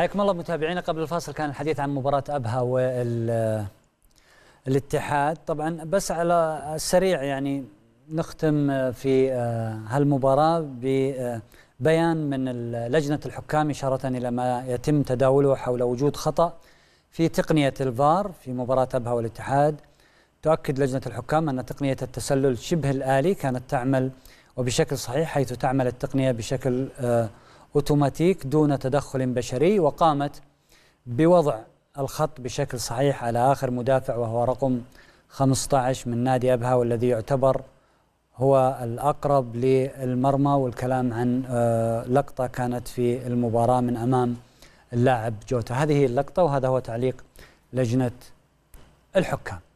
حياكم الله متابعينا قبل الفاصل كان الحديث عن مباراة أبها والاتحاد طبعا بس على السريع يعني نختم في هالمباراة ببيان من لجنة الحكام إشارة إلى ما يتم تداوله حول وجود خطأ في تقنية الفار في مباراة أبها والاتحاد تؤكد لجنة الحكام أن تقنية التسلل شبه الآلي كانت تعمل وبشكل صحيح حيث تعمل التقنية بشكل آه اوتوماتيك دون تدخل بشري وقامت بوضع الخط بشكل صحيح على اخر مدافع وهو رقم 15 من نادي ابها والذي يعتبر هو الاقرب للمرمى والكلام عن آه، لقطه كانت في المباراه من امام اللاعب جوتا هذه اللقطه وهذا هو تعليق لجنه الحكام